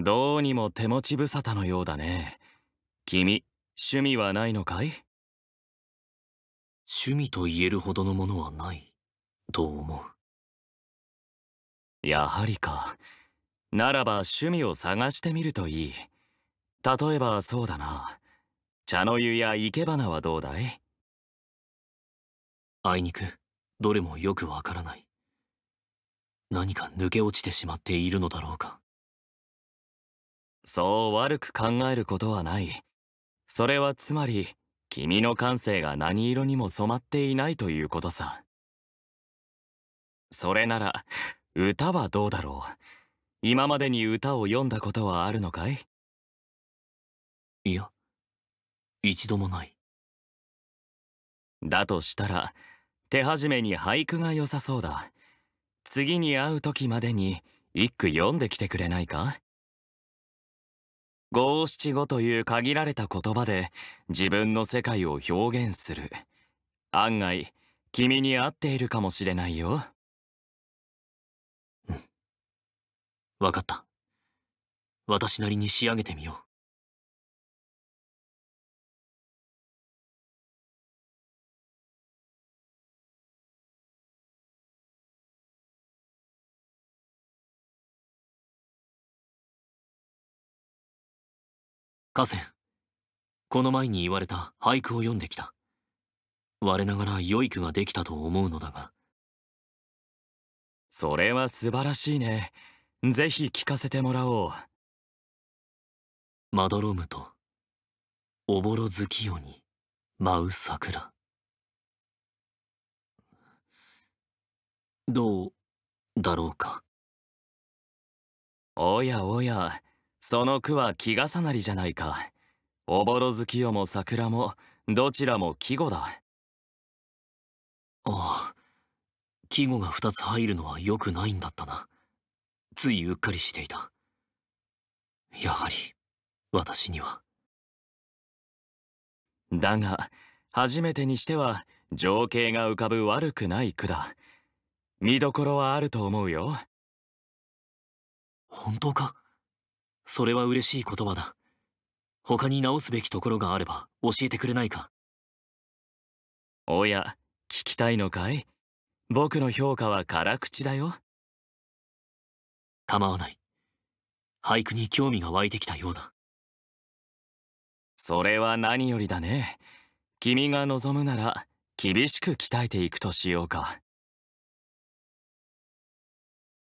どうにも手持ち無沙汰のようだね。君、趣味はないのかい趣味と言えるほどのものはない、と思う。やはりか。ならば趣味を探してみるといい。例えばそうだな。茶の湯や生け花はどうだいあいにく、どれもよくわからない。何か抜け落ちてしまっているのだろうか。そう悪く考えることはないそれはつまり君の感性が何色にも染まっていないということさそれなら歌はどうだろう今までに歌を読んだことはあるのかいいや一度もないだとしたら手始めに俳句が良さそうだ次に会う時までに一句読んできてくれないか五七五という限られた言葉で自分の世界を表現する案外君に合っているかもしれないよ分かった私なりに仕上げてみよう河川この前に言われた俳句を読んできた我ながら良い句ができたと思うのだがそれは素晴らしいねぜひ聞かせてもらおうまどろむとおぼろ月夜に舞う桜どうだろうかおやおやその句は気がなりじゃないかおぼろ月夜も桜もどちらも季語だああ季語が2つ入るのは良くないんだったなついうっかりしていたやはり私にはだが初めてにしては情景が浮かぶ悪くない句だ見どころはあると思うよ本当かそれは嬉しい言葉だ。他に直すべきところがあれば教えてくれないか。おや、聞きたいのかい僕の評価は辛口だよ。構わない。俳句に興味が湧いてきたようだ。それは何よりだね。君が望むなら厳しく鍛えていくとしようか。